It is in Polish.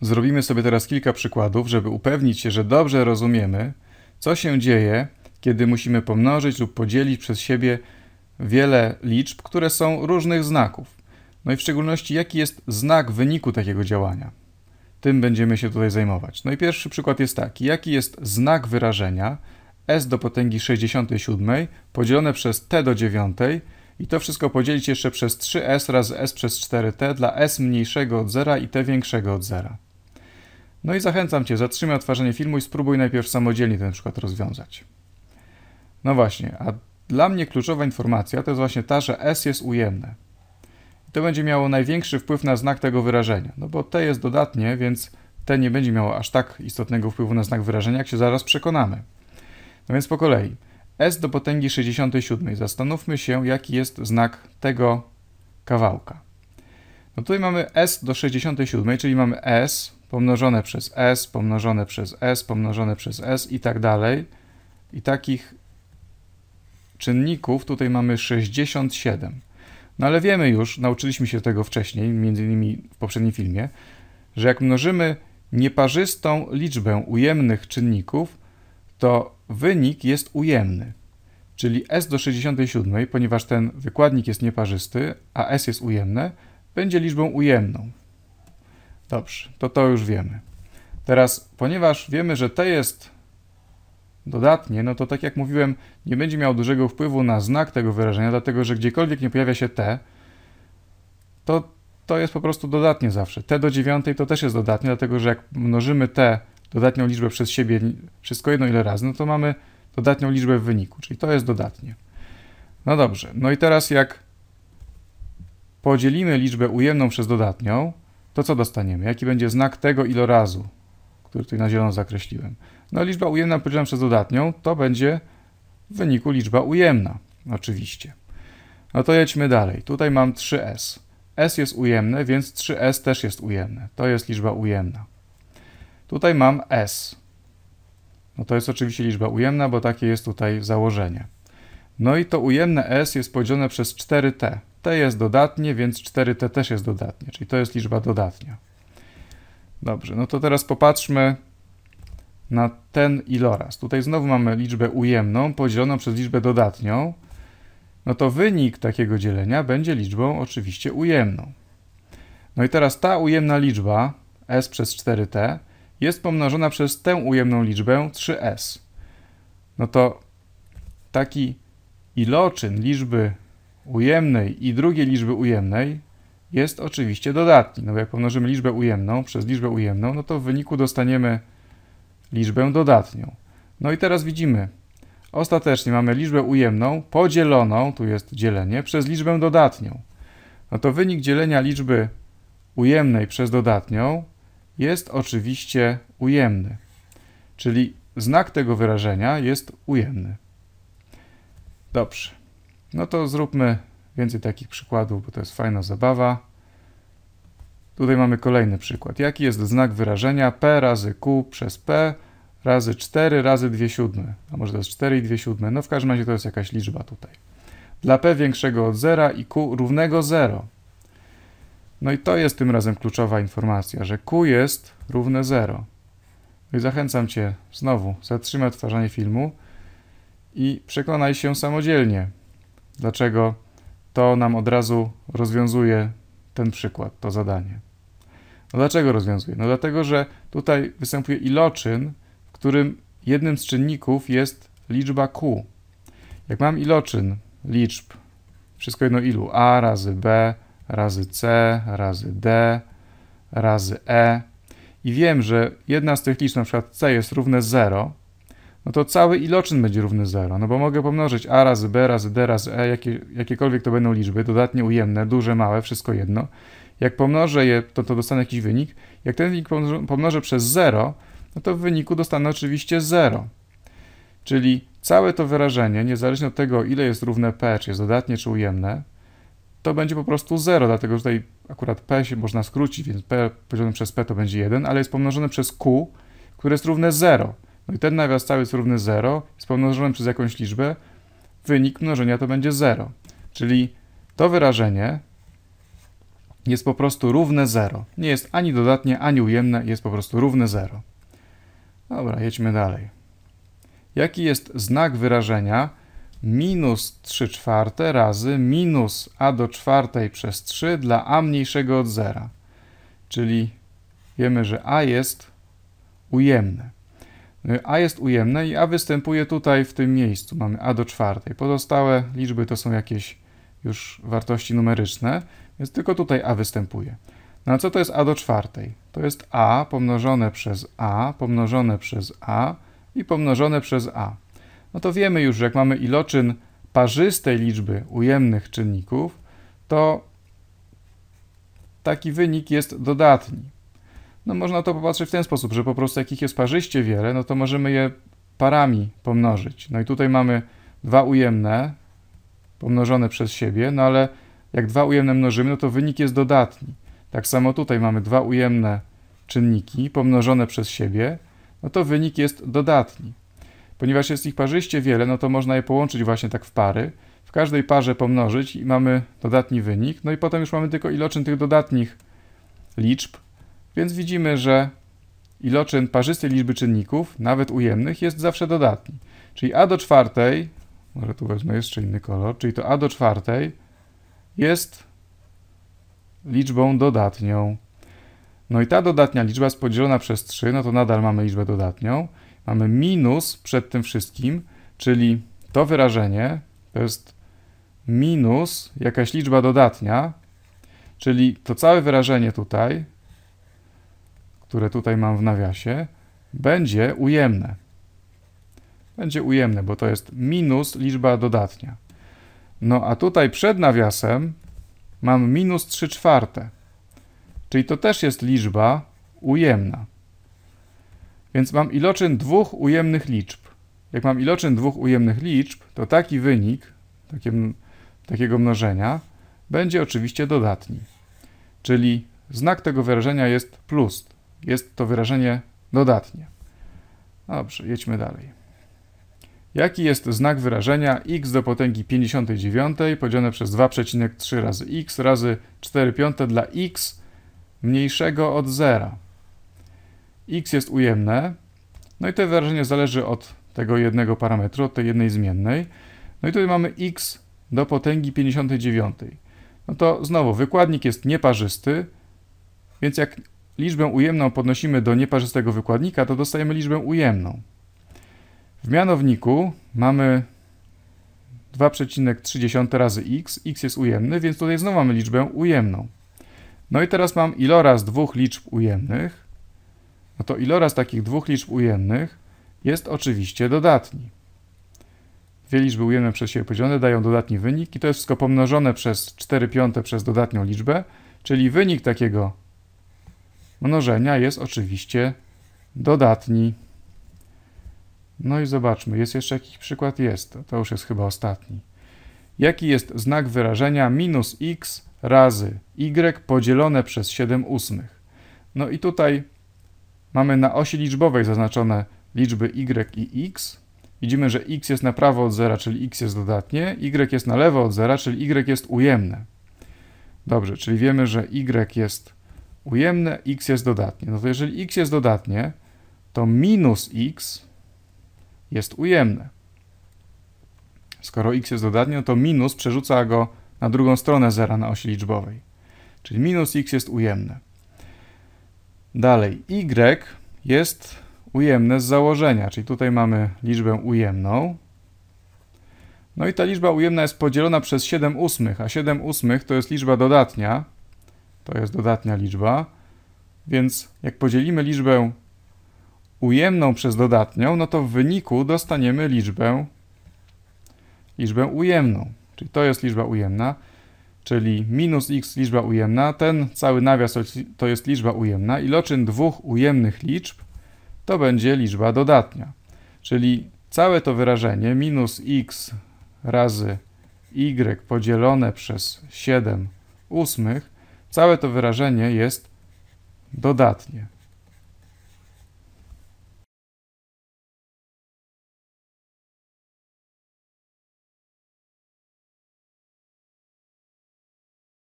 Zrobimy sobie teraz kilka przykładów, żeby upewnić się, że dobrze rozumiemy, co się dzieje, kiedy musimy pomnożyć lub podzielić przez siebie wiele liczb, które są różnych znaków. No i w szczególności, jaki jest znak wyniku takiego działania. Tym będziemy się tutaj zajmować. No i pierwszy przykład jest taki. Jaki jest znak wyrażenia s do potęgi 67 podzielone przez t do 9 i to wszystko podzielić jeszcze przez 3s razy s przez 4t dla s mniejszego od 0 i t większego od 0. No i zachęcam Cię, zatrzymaj odtwarzanie filmu i spróbuj najpierw samodzielnie ten przykład rozwiązać. No właśnie, a dla mnie kluczowa informacja to jest właśnie ta, że S jest ujemne. I to będzie miało największy wpływ na znak tego wyrażenia, no bo T jest dodatnie, więc T nie będzie miało aż tak istotnego wpływu na znak wyrażenia, jak się zaraz przekonamy. No więc po kolei. S do potęgi 67. Zastanówmy się, jaki jest znak tego kawałka. No tutaj mamy S do 67, czyli mamy S pomnożone przez s, pomnożone przez s, pomnożone przez s i tak dalej. I takich czynników tutaj mamy 67. No ale wiemy już, nauczyliśmy się tego wcześniej, między innymi w poprzednim filmie, że jak mnożymy nieparzystą liczbę ujemnych czynników, to wynik jest ujemny. Czyli s do 67, ponieważ ten wykładnik jest nieparzysty, a s jest ujemne, będzie liczbą ujemną. Dobrze, to to już wiemy. Teraz, ponieważ wiemy, że t jest dodatnie, no to tak jak mówiłem, nie będzie miał dużego wpływu na znak tego wyrażenia, dlatego że gdziekolwiek nie pojawia się t, to to jest po prostu dodatnie zawsze. t do dziewiątej to też jest dodatnie, dlatego że jak mnożymy t dodatnią liczbę przez siebie wszystko jedno ile razy, no to mamy dodatnią liczbę w wyniku, czyli to jest dodatnie. No dobrze, no i teraz jak podzielimy liczbę ujemną przez dodatnią, to co dostaniemy? Jaki będzie znak tego ilorazu, który tutaj na zielono zakreśliłem? No liczba ujemna podzielona przez dodatnią to będzie w wyniku liczba ujemna, oczywiście. No to jedźmy dalej. Tutaj mam 3s. s jest ujemne, więc 3s też jest ujemne. To jest liczba ujemna. Tutaj mam s. No to jest oczywiście liczba ujemna, bo takie jest tutaj założenie. No i to ujemne S jest podzielone przez 4T. T jest dodatnie, więc 4T też jest dodatnie, czyli to jest liczba dodatnia. Dobrze, no to teraz popatrzmy na ten iloraz. Tutaj znowu mamy liczbę ujemną podzieloną przez liczbę dodatnią. No to wynik takiego dzielenia będzie liczbą oczywiście ujemną. No i teraz ta ujemna liczba, s przez 4t, jest pomnożona przez tę ujemną liczbę 3s. No to taki iloczyn liczby ujemnej i drugiej liczby ujemnej jest oczywiście dodatni. No bo jak pomnożymy liczbę ujemną przez liczbę ujemną, no to w wyniku dostaniemy liczbę dodatnią. No i teraz widzimy, ostatecznie mamy liczbę ujemną podzieloną, tu jest dzielenie, przez liczbę dodatnią. No to wynik dzielenia liczby ujemnej przez dodatnią jest oczywiście ujemny. Czyli znak tego wyrażenia jest ujemny. Dobrze. No to zróbmy więcej takich przykładów, bo to jest fajna zabawa. Tutaj mamy kolejny przykład. Jaki jest znak wyrażenia P razy Q przez P razy 4 razy 2 siódme? A może to jest 4 i 2 siódme? No w każdym razie to jest jakaś liczba tutaj. Dla P większego od 0 i Q równego 0. No i to jest tym razem kluczowa informacja, że Q jest równe 0. No i zachęcam Cię znowu, zatrzymaj odtwarzanie filmu, i przekonaj się samodzielnie, dlaczego to nam od razu rozwiązuje ten przykład, to zadanie. No dlaczego rozwiązuje? No dlatego, że tutaj występuje iloczyn, w którym jednym z czynników jest liczba Q. Jak mam iloczyn liczb, wszystko jedno ilu, A razy B, razy C, razy D, razy E i wiem, że jedna z tych liczb, na przykład C jest równe 0, no to cały iloczyn będzie równy 0, no bo mogę pomnożyć a razy b razy d razy e, jakie, jakiekolwiek to będą liczby, dodatnie ujemne, duże, małe, wszystko jedno. Jak pomnożę je, to, to dostanę jakiś wynik. Jak ten wynik pomnożę przez 0, no to w wyniku dostanę oczywiście 0. Czyli całe to wyrażenie, niezależnie od tego, ile jest równe p, czy jest dodatnie, czy ujemne, to będzie po prostu 0, dlatego że tutaj akurat p się można skrócić, więc p podzielone przez p to będzie 1, ale jest pomnożone przez q, które jest równe 0. No i ten nawias cały jest równy 0, jest pomnożony przez jakąś liczbę, wynik mnożenia to będzie 0. Czyli to wyrażenie jest po prostu równe 0. Nie jest ani dodatnie, ani ujemne, jest po prostu równe 0. Dobra, jedźmy dalej. Jaki jest znak wyrażenia minus 3 czwarte razy minus a do czwartej przez 3 dla a mniejszego od 0? Czyli wiemy, że a jest ujemne. A jest ujemne i A występuje tutaj w tym miejscu. Mamy A do czwartej. Pozostałe liczby to są jakieś już wartości numeryczne, więc tylko tutaj A występuje. No a co to jest A do czwartej? To jest A pomnożone przez A, pomnożone przez A i pomnożone przez A. No to wiemy już, że jak mamy iloczyn parzystej liczby ujemnych czynników, to taki wynik jest dodatni. No można to popatrzeć w ten sposób, że po prostu jakich jest parzyście wiele, no to możemy je parami pomnożyć. No i tutaj mamy dwa ujemne pomnożone przez siebie, no ale jak dwa ujemne mnożymy, no to wynik jest dodatni. Tak samo tutaj mamy dwa ujemne czynniki pomnożone przez siebie, no to wynik jest dodatni. Ponieważ jest ich parzyście wiele, no to można je połączyć właśnie tak w pary. W każdej parze pomnożyć i mamy dodatni wynik. No i potem już mamy tylko iloczyn tych dodatnich liczb, więc widzimy, że iloczyn parzystej liczby czynników, nawet ujemnych, jest zawsze dodatni. Czyli a do czwartej, może tu wezmę jeszcze inny kolor, czyli to a do czwartej jest liczbą dodatnią. No i ta dodatnia liczba jest podzielona przez 3, no to nadal mamy liczbę dodatnią. Mamy minus przed tym wszystkim, czyli to wyrażenie to jest minus jakaś liczba dodatnia, czyli to całe wyrażenie tutaj które tutaj mam w nawiasie, będzie ujemne. Będzie ujemne, bo to jest minus liczba dodatnia. No a tutaj przed nawiasem mam minus 3 czwarte, czyli to też jest liczba ujemna. Więc mam iloczyn dwóch ujemnych liczb. Jak mam iloczyn dwóch ujemnych liczb, to taki wynik takie, takiego mnożenia będzie oczywiście dodatni. Czyli znak tego wyrażenia jest plus. Jest to wyrażenie dodatnie. Dobrze, jedźmy dalej. Jaki jest znak wyrażenia x do potęgi 59 podzielone przez 2,3 razy x razy 4 piąte dla x mniejszego od zera? x jest ujemne, no i to wyrażenie zależy od tego jednego parametru, od tej jednej zmiennej. No i tutaj mamy x do potęgi 59. No to znowu, wykładnik jest nieparzysty, więc jak liczbę ujemną podnosimy do nieparzystego wykładnika, to dostajemy liczbę ujemną. W mianowniku mamy 2,3 razy x, x jest ujemny, więc tutaj znowu mamy liczbę ujemną. No i teraz mam iloraz dwóch liczb ujemnych, no to iloraz takich dwóch liczb ujemnych jest oczywiście dodatni. Dwie liczby ujemne przez siebie podzielone dają dodatni wynik i to jest wszystko pomnożone przez 4 piąte przez dodatnią liczbę, czyli wynik takiego mnożenia jest oczywiście dodatni. No i zobaczmy, jest jeszcze jakiś przykład? Jest, to już jest chyba ostatni. Jaki jest znak wyrażenia minus x razy y podzielone przez 7 ósmych? No i tutaj mamy na osi liczbowej zaznaczone liczby y i x. Widzimy, że x jest na prawo od zera, czyli x jest dodatnie, y jest na lewo od zera, czyli y jest ujemne. Dobrze, czyli wiemy, że y jest ujemne x jest dodatnie. No to jeżeli x jest dodatnie, to minus x jest ujemne. Skoro x jest dodatnie, no to minus przerzuca go na drugą stronę zera na osi liczbowej. Czyli minus x jest ujemne. Dalej, y jest ujemne z założenia, czyli tutaj mamy liczbę ujemną. No i ta liczba ujemna jest podzielona przez 7 ósmych, a 7 ósmych to jest liczba dodatnia, to jest dodatnia liczba, więc jak podzielimy liczbę ujemną przez dodatnią, no to w wyniku dostaniemy liczbę, liczbę ujemną. Czyli to jest liczba ujemna, czyli minus x liczba ujemna, ten cały nawias to jest liczba ujemna, iloczyn dwóch ujemnych liczb to będzie liczba dodatnia. Czyli całe to wyrażenie minus x razy y podzielone przez 7 ósmych Całe to wyrażenie jest dodatnie.